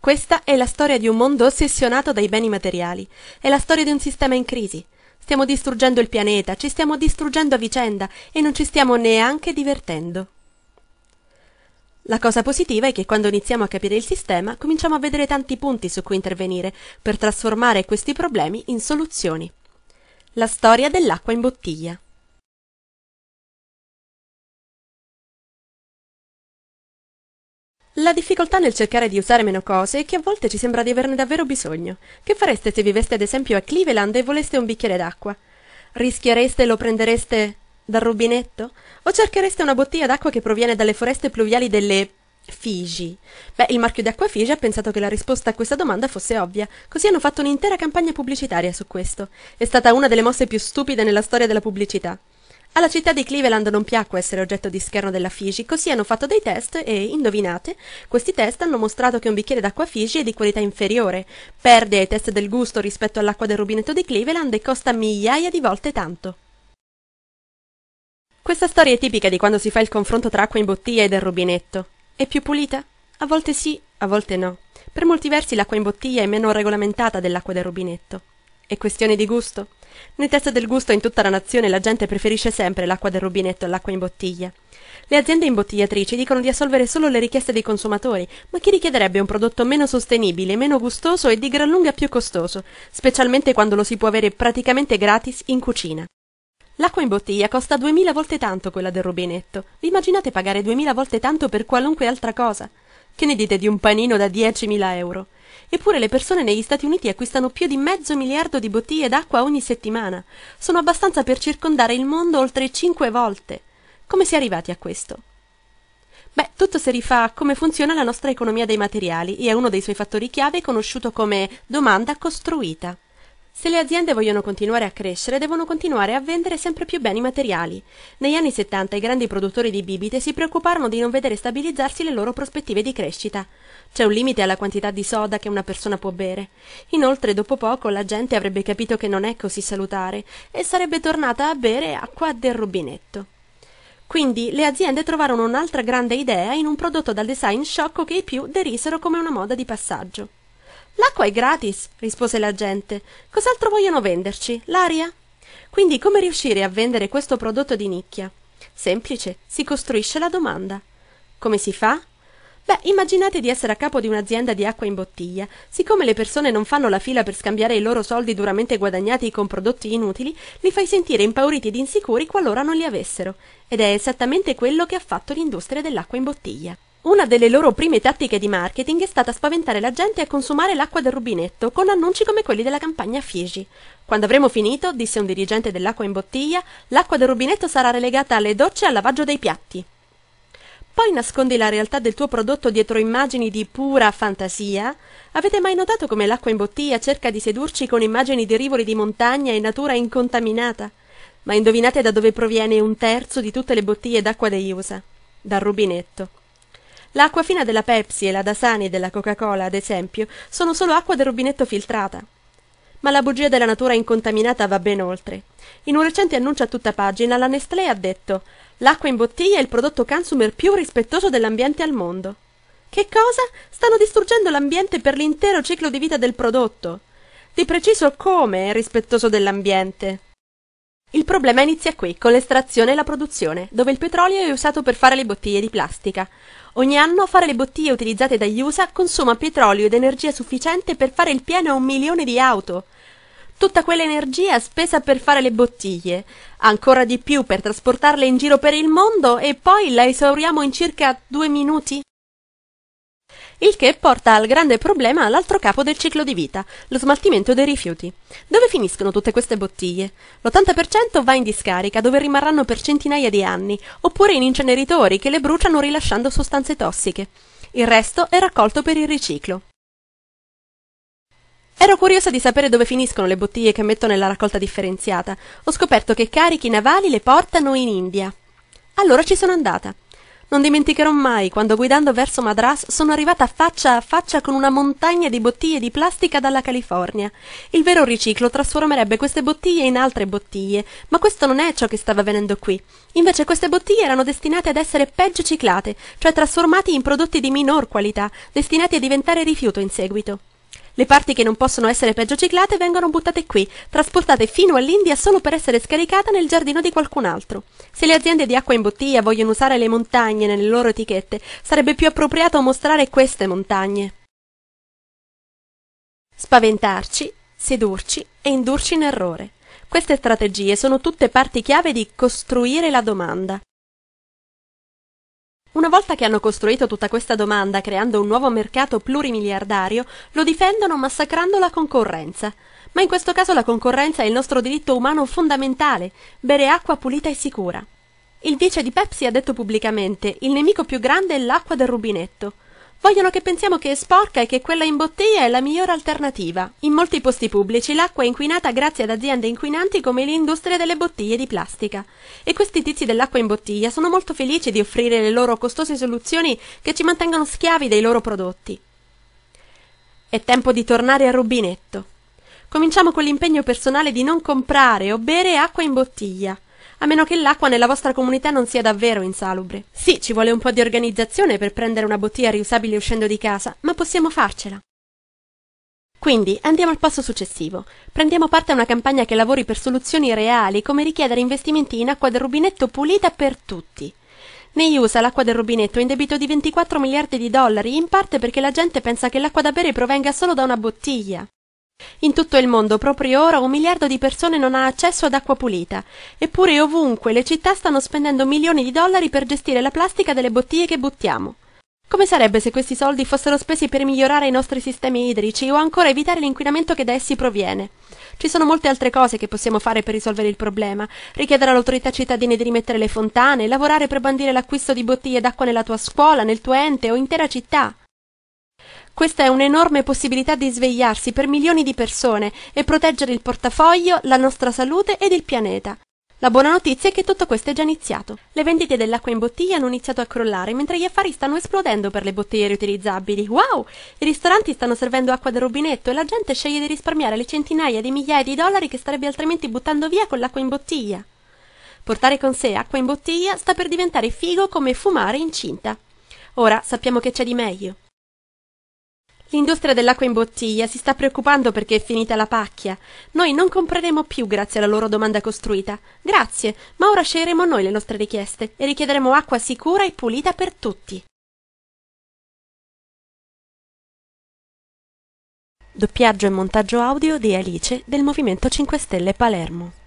Questa è la storia di un mondo ossessionato dai beni materiali. È la storia di un sistema in crisi. Stiamo distruggendo il pianeta, ci stiamo distruggendo a vicenda e non ci stiamo neanche divertendo. La cosa positiva è che quando iniziamo a capire il sistema cominciamo a vedere tanti punti su cui intervenire per trasformare questi problemi in soluzioni. La storia dell'acqua in bottiglia. La difficoltà nel cercare di usare meno cose è che a volte ci sembra di averne davvero bisogno. Che fareste se viveste ad esempio a Cleveland e voleste un bicchiere d'acqua? Rischiereste e lo prendereste dal rubinetto? O cerchereste una bottiglia d'acqua che proviene dalle foreste pluviali delle Fiji. Beh, il marchio di acqua Fiji ha pensato che la risposta a questa domanda fosse ovvia, così hanno fatto un'intera campagna pubblicitaria su questo. È stata una delle mosse più stupide nella storia della pubblicità. Alla città di Cleveland non piacque essere oggetto di scherno della Fiji, così hanno fatto dei test e, indovinate, questi test hanno mostrato che un bicchiere d'acqua Fiji è di qualità inferiore, perde ai test del gusto rispetto all'acqua del rubinetto di Cleveland e costa migliaia di volte tanto. Questa storia è tipica di quando si fa il confronto tra acqua in bottiglia e del rubinetto. È più pulita? A volte sì, a volte no. Per molti versi l'acqua in bottiglia è meno regolamentata dell'acqua del rubinetto. È questione di gusto? Nei test del gusto in tutta la nazione la gente preferisce sempre l'acqua del rubinetto all'acqua in bottiglia. Le aziende imbottigliatrici dicono di assolvere solo le richieste dei consumatori, ma chi richiederebbe un prodotto meno sostenibile, meno gustoso e di gran lunga più costoso, specialmente quando lo si può avere praticamente gratis in cucina? L'acqua in bottiglia costa duemila volte tanto quella del rubinetto. Vi immaginate pagare duemila volte tanto per qualunque altra cosa? Che ne dite di un panino da 10.000 euro? Eppure le persone negli Stati Uniti acquistano più di mezzo miliardo di bottiglie d'acqua ogni settimana. Sono abbastanza per circondare il mondo oltre cinque volte. Come si è arrivati a questo? Beh, tutto si rifà a come funziona la nostra economia dei materiali e a uno dei suoi fattori chiave conosciuto come domanda costruita. Se le aziende vogliono continuare a crescere, devono continuare a vendere sempre più beni materiali. Negli anni 70 i grandi produttori di bibite si preoccuparono di non vedere stabilizzarsi le loro prospettive di crescita. C'è un limite alla quantità di soda che una persona può bere. Inoltre, dopo poco, la gente avrebbe capito che non è così salutare e sarebbe tornata a bere acqua del rubinetto. Quindi le aziende trovarono un'altra grande idea in un prodotto dal design sciocco che i più derisero come una moda di passaggio l'acqua è gratis rispose la gente cos'altro vogliono venderci l'aria quindi come riuscire a vendere questo prodotto di nicchia semplice si costruisce la domanda come si fa beh immaginate di essere a capo di un'azienda di acqua in bottiglia siccome le persone non fanno la fila per scambiare i loro soldi duramente guadagnati con prodotti inutili li fai sentire impauriti ed insicuri qualora non li avessero ed è esattamente quello che ha fatto l'industria dell'acqua in bottiglia una delle loro prime tattiche di marketing è stata spaventare la gente a consumare l'acqua del rubinetto con annunci come quelli della campagna Fiji. Quando avremo finito, disse un dirigente dell'acqua in bottiglia, l'acqua del rubinetto sarà relegata alle docce e al lavaggio dei piatti. Poi nascondi la realtà del tuo prodotto dietro immagini di pura fantasia? Avete mai notato come l'acqua in bottiglia cerca di sedurci con immagini di rivoli di montagna e natura incontaminata? Ma indovinate da dove proviene un terzo di tutte le bottiglie d'acqua dei USA? Dal rubinetto. L'acqua fina della Pepsi e la Dasani della Coca-Cola, ad esempio, sono solo acqua del rubinetto filtrata. Ma la bugia della natura incontaminata va ben oltre. In un recente annuncio a tutta pagina, la Nestlé ha detto L'acqua in bottiglia è il prodotto consumer più rispettoso dell'ambiente al mondo. Che cosa? Stanno distruggendo l'ambiente per l'intero ciclo di vita del prodotto. Di preciso come è rispettoso dell'ambiente. Il problema inizia qui, con l'estrazione e la produzione, dove il petrolio è usato per fare le bottiglie di plastica. Ogni anno fare le bottiglie utilizzate dagli USA consuma petrolio ed energia sufficiente per fare il pieno a un milione di auto. Tutta quell'energia spesa per fare le bottiglie, ancora di più per trasportarle in giro per il mondo e poi la esauriamo in circa due minuti? il che porta al grande problema all'altro capo del ciclo di vita, lo smaltimento dei rifiuti. Dove finiscono tutte queste bottiglie? L'80% va in discarica, dove rimarranno per centinaia di anni, oppure in inceneritori che le bruciano rilasciando sostanze tossiche. Il resto è raccolto per il riciclo. Ero curiosa di sapere dove finiscono le bottiglie che metto nella raccolta differenziata. Ho scoperto che carichi navali le portano in India. Allora ci sono andata. Non dimenticherò mai quando guidando verso Madras sono arrivata faccia a faccia con una montagna di bottiglie di plastica dalla California. Il vero riciclo trasformerebbe queste bottiglie in altre bottiglie, ma questo non è ciò che stava avvenendo qui. Invece queste bottiglie erano destinate ad essere peggio ciclate, cioè trasformate in prodotti di minor qualità, destinati a diventare rifiuto in seguito. Le parti che non possono essere peggio ciclate vengono buttate qui, trasportate fino all'India solo per essere scaricate nel giardino di qualcun altro. Se le aziende di acqua in bottiglia vogliono usare le montagne nelle loro etichette, sarebbe più appropriato mostrare queste montagne. Spaventarci, sedurci e indurci in errore. Queste strategie sono tutte parti chiave di costruire la domanda. Una volta che hanno costruito tutta questa domanda creando un nuovo mercato plurimiliardario, lo difendono massacrando la concorrenza. Ma in questo caso la concorrenza è il nostro diritto umano fondamentale, bere acqua pulita e sicura. Il vice di Pepsi ha detto pubblicamente, il nemico più grande è l'acqua del rubinetto. Vogliono che pensiamo che è sporca e che quella in bottiglia è la migliore alternativa. In molti posti pubblici l'acqua è inquinata grazie ad aziende inquinanti come l'industria delle bottiglie di plastica. E questi tizi dell'acqua in bottiglia sono molto felici di offrire le loro costose soluzioni che ci mantengono schiavi dei loro prodotti. È tempo di tornare al rubinetto. Cominciamo con l'impegno personale di non comprare o bere acqua in bottiglia a meno che l'acqua nella vostra comunità non sia davvero insalubre. Sì, ci vuole un po' di organizzazione per prendere una bottiglia riusabile uscendo di casa, ma possiamo farcela. Quindi andiamo al passo successivo. Prendiamo parte a una campagna che lavori per soluzioni reali come richiedere investimenti in acqua del rubinetto pulita per tutti. Negli USA l'acqua del rubinetto è in debito di 24 miliardi di dollari, in parte perché la gente pensa che l'acqua da bere provenga solo da una bottiglia. In tutto il mondo proprio ora un miliardo di persone non ha accesso ad acqua pulita, eppure ovunque le città stanno spendendo milioni di dollari per gestire la plastica delle bottiglie che buttiamo. Come sarebbe se questi soldi fossero spesi per migliorare i nostri sistemi idrici o ancora evitare l'inquinamento che da essi proviene? Ci sono molte altre cose che possiamo fare per risolvere il problema, richiedere all'autorità cittadine di rimettere le fontane, lavorare per bandire l'acquisto di bottiglie d'acqua nella tua scuola, nel tuo ente o intera città. Questa è un'enorme possibilità di svegliarsi per milioni di persone e proteggere il portafoglio, la nostra salute ed il pianeta. La buona notizia è che tutto questo è già iniziato. Le vendite dell'acqua in bottiglia hanno iniziato a crollare, mentre gli affari stanno esplodendo per le bottiglie riutilizzabili. Wow! I ristoranti stanno servendo acqua da rubinetto e la gente sceglie di risparmiare le centinaia di migliaia di dollari che starebbe altrimenti buttando via con l'acqua in bottiglia. Portare con sé acqua in bottiglia sta per diventare figo come fumare incinta. Ora sappiamo che c'è di meglio. L'industria dell'acqua in bottiglia si sta preoccupando perché è finita la pacchia. Noi non compreremo più grazie alla loro domanda costruita. Grazie, ma ora sceglieremo noi le nostre richieste e richiederemo acqua sicura e pulita per tutti. Doppiaggio e montaggio audio di Alice del Movimento 5 Stelle Palermo.